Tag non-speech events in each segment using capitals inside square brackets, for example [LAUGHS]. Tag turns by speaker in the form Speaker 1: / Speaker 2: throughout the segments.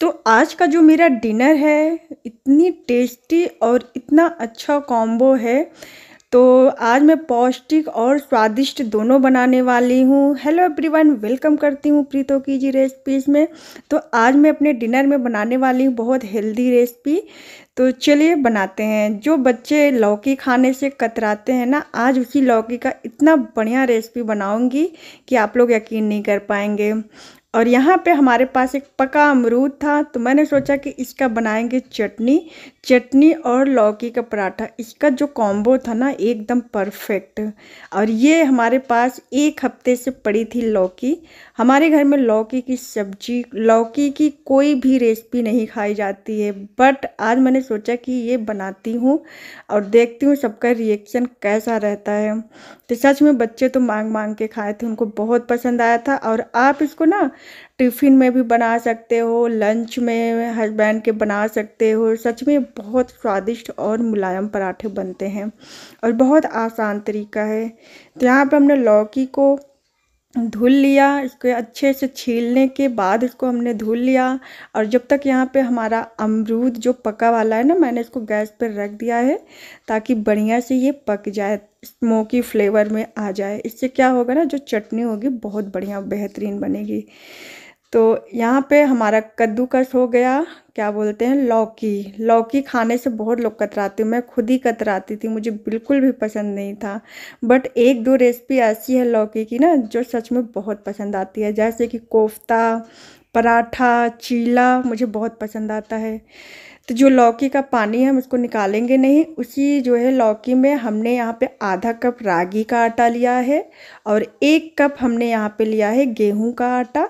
Speaker 1: तो आज का जो मेरा डिनर है इतनी टेस्टी और इतना अच्छा कॉम्बो है तो आज मैं पौष्टिक और स्वादिष्ट दोनों बनाने वाली हूँ हेलो एवरीवन वेलकम करती हूँ प्रीतो की जी रेसिपीज़ में तो आज मैं अपने डिनर में बनाने वाली हूँ बहुत हेल्दी रेसिपी तो चलिए बनाते हैं जो बच्चे लौकी खाने से कतराते हैं ना आज उसी लौकी का इतना बढ़िया रेसिपी बनाऊँगी कि आप लोग यकीन नहीं कर पाएंगे और यहाँ पे हमारे पास एक पका अमरूद था तो मैंने सोचा कि इसका बनाएंगे चटनी चटनी और लौकी का पराठा इसका जो कॉम्बो था ना एकदम परफेक्ट और ये हमारे पास एक हफ्ते से पड़ी थी लौकी हमारे घर में लौकी की सब्जी लौकी की कोई भी रेसिपी नहीं खाई जाती है बट आज मैंने सोचा कि ये बनाती हूँ और देखती हूँ सबका रिएक्शन कैसा रहता है तो सच में बच्चे तो मांग मांग के खाए थे उनको बहुत पसंद आया था और आप इसको ना टिफ़िन में भी बना सकते हो लंच में हस्बैंड के बना सकते हो सच में बहुत स्वादिष्ट और मुलायम पराठे बनते हैं और बहुत आसान तरीका है तो यहाँ पर हमने लौकी को धुल लिया इसको अच्छे से छीलने के बाद इसको हमने धुल लिया और जब तक यहाँ पे हमारा अमरूद जो पका वाला है ना मैंने इसको गैस पर रख दिया है ताकि बढ़िया से ये पक जाए स्मोकी फ्लेवर में आ जाए इससे क्या होगा ना जो चटनी होगी बहुत बढ़िया बेहतरीन बनेगी तो यहाँ पे हमारा कद्दूकस हो गया क्या बोलते हैं लौकी लौकी खाने से बहुत लोग कतराते मैं खुद ही कतराती थी मुझे बिल्कुल भी पसंद नहीं था बट एक दो रेसिपी ऐसी है लौकी की ना जो सच में बहुत पसंद आती है जैसे कि कोफ्ता पराठा चीला मुझे बहुत पसंद आता है तो जो लौकी का पानी है हम उसको निकालेंगे नहीं उसी जो है लौकी में हमने यहाँ पे आधा कप रागी का आटा लिया है और एक कप हमने यहाँ पे लिया है गेहूं का आटा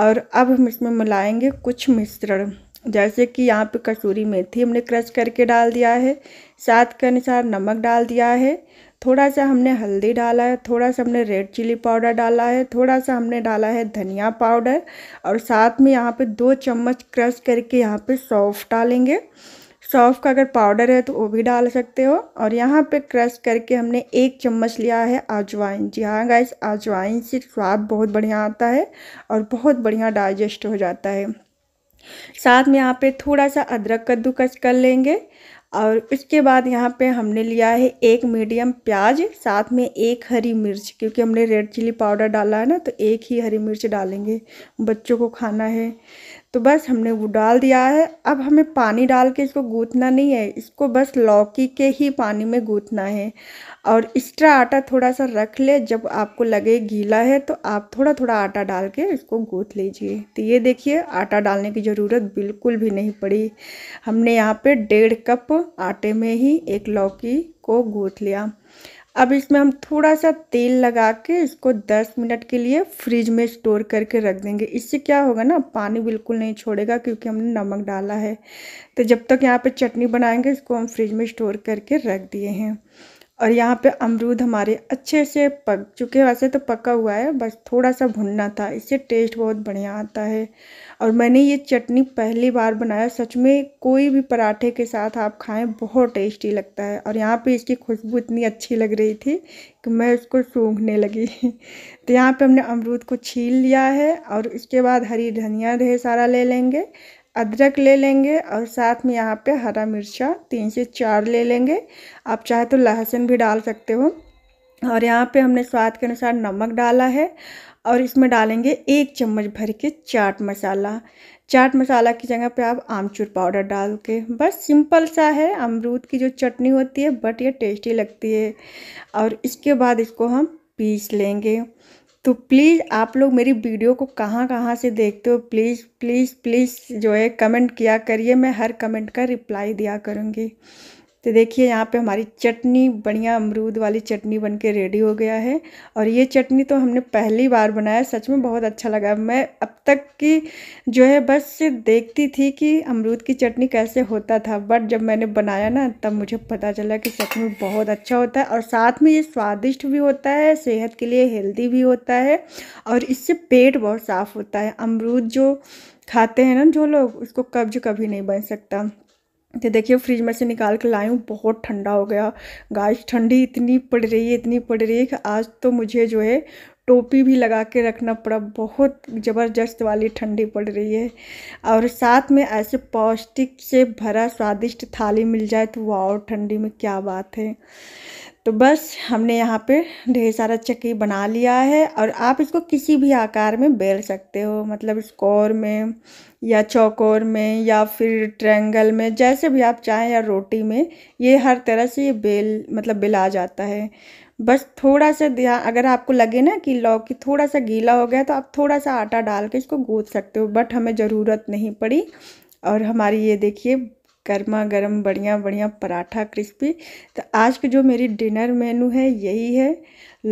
Speaker 1: और अब हम इसमें मिलाएंगे कुछ मिश्रण जैसे कि यहाँ पे कसूरी मेथी हमने क्रश करके डाल दिया है साथ के अनुसार नमक डाल दिया है थोड़ा सा हमने हल्दी डाला है थोड़ा सा हमने रेड चिली पाउडर डाला है थोड़ा सा हमने डाला है धनिया पाउडर और साथ में यहाँ पे दो चम्मच क्रश करके यहाँ पे सौफ डालेंगे सौफ़ का अगर पाउडर है तो वो भी डाल सकते हो और यहाँ पे क्रश करके हमने एक चम्मच लिया है अजवाइन जी हाँ गाइस अजवाइन से स्वाद बहुत बढ़िया आता है और बहुत बढ़िया डाइजेस्ट हो जाता है साथ में यहाँ पे थोड़ा सा अदरक कद्दूकस कर लेंगे और उसके बाद यहाँ पे हमने लिया है एक मीडियम प्याज साथ में एक हरी मिर्च क्योंकि हमने रेड चिली पाउडर डाला है ना तो एक ही हरी मिर्च डालेंगे बच्चों को खाना है तो बस हमने वो डाल दिया है अब हमें पानी डाल के इसको गूँथना नहीं है इसको बस लौकी के ही पानी में गूँथना है और एक्स्ट्रा आटा थोड़ा सा रख ले जब आपको लगे गीला है तो आप थोड़ा थोड़ा आटा डाल के इसको गूँथ लीजिए तो ये देखिए आटा डालने की ज़रूरत बिल्कुल भी नहीं पड़ी हमने यहाँ पे डेढ़ कप आटे में ही एक लौकी को गूँथ लिया अब इसमें हम थोड़ा सा तेल लगा के इसको 10 मिनट के लिए फ्रिज में स्टोर करके रख देंगे इससे क्या होगा ना पानी बिल्कुल नहीं छोड़ेगा क्योंकि हमने नमक डाला है तो जब तक यहाँ पे चटनी बनाएंगे इसको हम फ्रिज में स्टोर करके रख दिए हैं और यहाँ पे अमरूद हमारे अच्छे से पक चुके वैसे तो पका हुआ है बस थोड़ा सा भुनना था इससे टेस्ट बहुत बढ़िया आता है और मैंने ये चटनी पहली बार बनाया सच में कोई भी पराठे के साथ आप खाएं बहुत टेस्टी लगता है और यहाँ पे इसकी खुशबू इतनी अच्छी लग रही थी कि मैं उसको सूंघने लगी [LAUGHS] तो यहाँ पर हमने अमरूद को छील लिया है और इसके बाद हरी धनिया ढेर सारा ले लेंगे अदरक ले लेंगे और साथ में यहाँ पे हरा मिर्चा तीन से चार ले लेंगे आप चाहे तो लहसुन भी डाल सकते हो और यहाँ पे हमने स्वाद के अनुसार नमक डाला है और इसमें डालेंगे एक चम्मच भर के चाट मसाला चाट मसाला की जगह पे आप आमचूर पाउडर डाल के बस सिंपल सा है अमरूद की जो चटनी होती है बट ये टेस्टी लगती है और इसके बाद इसको हम पीस लेंगे तो प्लीज़ आप लोग मेरी वीडियो को कहाँ कहाँ से देखते हो प्लीज़ प्लीज़ प्लीज़ जो है कमेंट किया करिए मैं हर कमेंट का रिप्लाई दिया करूँगी तो देखिए यहाँ पे हमारी चटनी बढ़िया अमरूद वाली चटनी बन के रेडी हो गया है और ये चटनी तो हमने पहली बार बनाया सच में बहुत अच्छा लगा मैं अब तक की जो है बस देखती थी कि अमरूद की चटनी कैसे होता था बट जब मैंने बनाया ना तब मुझे पता चला कि सच में बहुत अच्छा होता है और साथ में ये स्वादिष्ट भी होता है सेहत के लिए हेल्दी भी होता है और इससे पेट बहुत साफ़ होता है अमरूद जो खाते हैं ना जो लोग उसको कब्ज कभी नहीं बन सकता तो देखिए फ्रिज में से निकाल के लाई हूँ बहुत ठंडा हो गया गाय ठंडी इतनी पड़ रही है इतनी पड़ रही है कि आज तो मुझे जो है टोपी भी लगा के रखना पड़ा बहुत ज़बरदस्त वाली ठंडी पड़ रही है और साथ में ऐसे पौष्टिक से भरा स्वादिष्ट थाली मिल जाए तो वाह ठंडी में क्या बात है तो बस हमने यहाँ पे ढेर सारा चक्की बना लिया है और आप इसको किसी भी आकार में बेल सकते हो मतलब स्कोर में या चौकोर में या फिर ट्रायंगल में जैसे भी आप चाहें या रोटी में ये हर तरह से ये बेल मतलब बेला जाता है बस थोड़ा सा ध्यान अगर आपको लगे ना कि लौकी थोड़ा सा गीला हो गया तो आप थोड़ा सा आटा डाल के इसको गूँथ सकते हो बट हमें ज़रूरत नहीं पड़ी और हमारी ये देखिए गर्मा गर्म बढ़िया बढ़िया पराठा क्रिस्पी तो आज की जो मेरी डिनर मेनू है यही है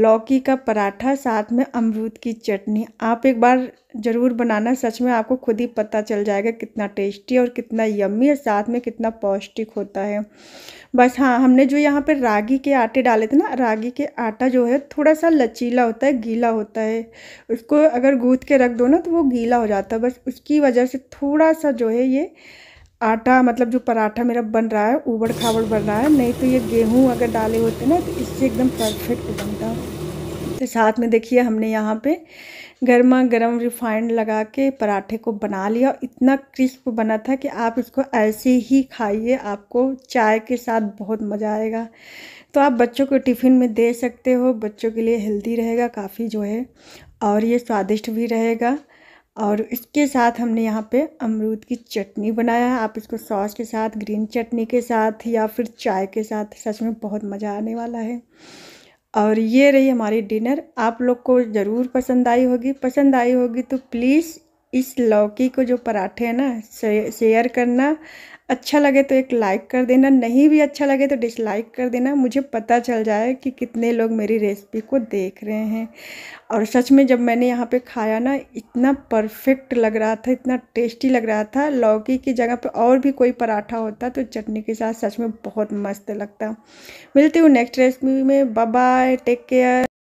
Speaker 1: लौकी का पराठा साथ में अमरूद की चटनी आप एक बार ज़रूर बनाना सच में आपको खुद ही पता चल जाएगा कितना टेस्टी और कितना यम्मी और साथ में कितना पौष्टिक होता है बस हाँ हमने जो यहाँ पर रागी के आटे डाले थे ना रागी के आटा जो है थोड़ा सा लचीला होता है गीला होता है उसको अगर गूँथ के रख दो ना तो वो गीला हो जाता है बस उसकी वजह से थोड़ा सा जो है ये आटा मतलब जो पराठा मेरा बन रहा है उबड़ खाबड़ बन रहा है नहीं तो ये गेहूँ अगर डाले होते ना तो इससे एकदम परफेक्ट बनता तो साथ में देखिए हमने यहाँ पे गर्मा गर्म रिफाइंड लगा के पराठे को बना लिया इतना क्रिस्प बना था कि आप इसको ऐसे ही खाइए आपको चाय के साथ बहुत मज़ा आएगा तो आप बच्चों को टिफ़िन में दे सकते हो बच्चों के लिए हेल्दी रहेगा काफ़ी जो है और ये स्वादिष्ट भी रहेगा और इसके साथ हमने यहाँ पे अमरूद की चटनी बनाया है आप इसको सॉस के साथ ग्रीन चटनी के साथ या फिर चाय के साथ सच में बहुत मज़ा आने वाला है और ये रही हमारी डिनर आप लोग को ज़रूर पसंद आई होगी पसंद आई होगी तो प्लीज़ इस लौकी को जो पराठे हैं ना शेयर करना अच्छा लगे तो एक लाइक कर देना नहीं भी अच्छा लगे तो डिसलाइक कर देना मुझे पता चल जाए कि कितने लोग मेरी रेसिपी को देख रहे हैं और सच में जब मैंने यहाँ पे खाया ना इतना परफेक्ट लग रहा था इतना टेस्टी लग रहा था लौकी की जगह पे और भी कोई पराठा होता तो चटनी के साथ सच में बहुत मस्त लगता मिलती हूँ नेक्स्ट रेसिपी में बाय टेक केयर